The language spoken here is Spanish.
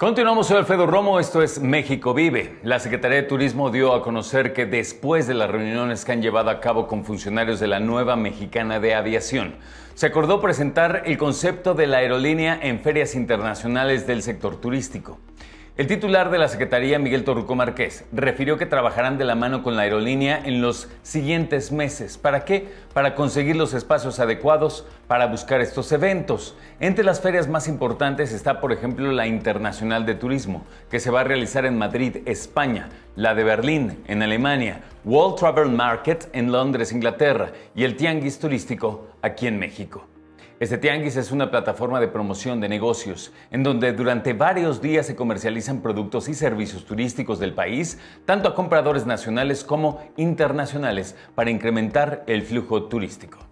Continuamos, soy Alfredo Romo, esto es México Vive. La Secretaría de Turismo dio a conocer que después de las reuniones que han llevado a cabo con funcionarios de la nueva mexicana de aviación, se acordó presentar el concepto de la aerolínea en ferias internacionales del sector turístico. El titular de la Secretaría, Miguel Torruco Márquez, refirió que trabajarán de la mano con la aerolínea en los siguientes meses. ¿Para qué? Para conseguir los espacios adecuados para buscar estos eventos. Entre las ferias más importantes está, por ejemplo, la Internacional de Turismo, que se va a realizar en Madrid, España, la de Berlín, en Alemania, World Travel Market en Londres, Inglaterra, y el Tianguis Turístico aquí en México. Este tianguis es una plataforma de promoción de negocios, en donde durante varios días se comercializan productos y servicios turísticos del país, tanto a compradores nacionales como internacionales, para incrementar el flujo turístico.